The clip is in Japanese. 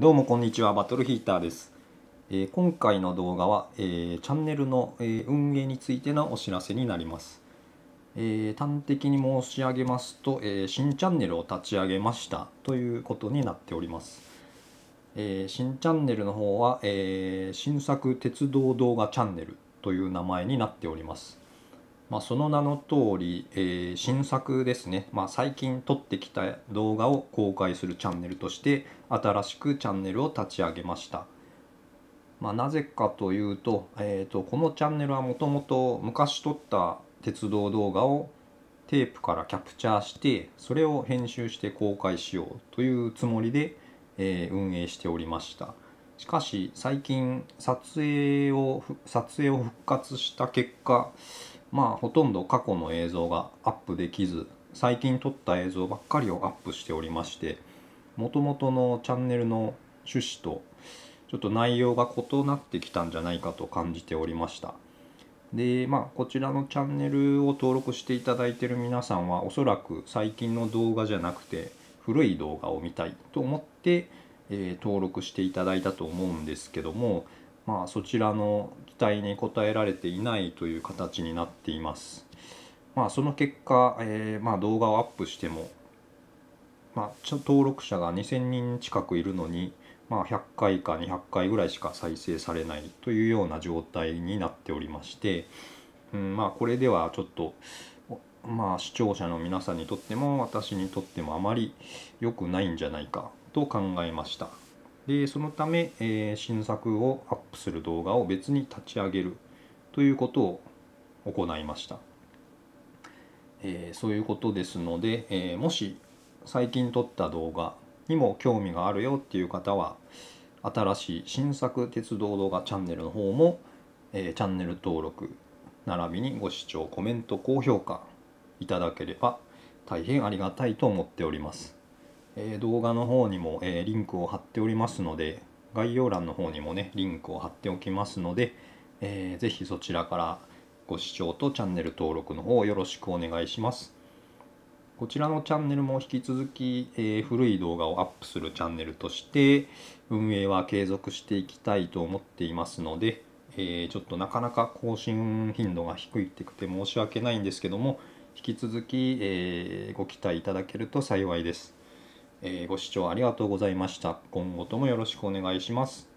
どうもこんにちは、バトルヒーターです。えー、今回の動画は、えー、チャンネルの、えー、運営についてのお知らせになります。え端的に申し上げますと、え新チャンネルを立ち上げましたということになっております。え新チャンネルの方は、え新作鉄道動画チャンネルという名前になっております。まあ、その名の通り、えー、新作ですね、まあ、最近撮ってきた動画を公開するチャンネルとして新しくチャンネルを立ち上げました、まあ、なぜかというと,、えーと、このチャンネルはもともと昔撮った鉄道動画をテープからキャプチャーしてそれを編集して公開しようというつもりで、えー、運営しておりましたしかし最近撮影を撮影を復活した結果まあほとんど過去の映像がアップできず最近撮った映像ばっかりをアップしておりましてもともとのチャンネルの趣旨とちょっと内容が異なってきたんじゃないかと感じておりましたでまあこちらのチャンネルを登録していただいている皆さんはおそらく最近の動画じゃなくて古い動画を見たいと思って、えー、登録していただいたと思うんですけどもまあ、そちらの期待に応えられていないという形になっています。まあ、その結果、えー、まあ、動画をアップしても、まあ、登録者が2000人近くいるのに、まあ、100回か200回ぐらいしか再生されないというような状態になっておりまして、うんまあ、これではちょっと、まあ、視聴者の皆さんにとっても私にとってもあまり良くないんじゃないかと考えました。でそのため、えー、新作をアップする動画を別に立ち上げるということを行いました、えー、そういうことですので、えー、もし最近撮った動画にも興味があるよっていう方は新しい新作鉄道動画チャンネルの方も、えー、チャンネル登録並びにご視聴コメント高評価いただければ大変ありがたいと思っておりますえー、動画の方にも、えー、リンクを貼っておりますので、概要欄の方にもね、リンクを貼っておきますので、えー、ぜひそちらからご視聴とチャンネル登録の方よろしくお願いします。こちらのチャンネルも引き続き、えー、古い動画をアップするチャンネルとして運営は継続していきたいと思っていますので、えー、ちょっとなかなか更新頻度が低いってくて申し訳ないんですけども引き続き、えー、ご期待いただけると幸いです。えー、ご視聴ありがとうございました。今後ともよろしくお願いします。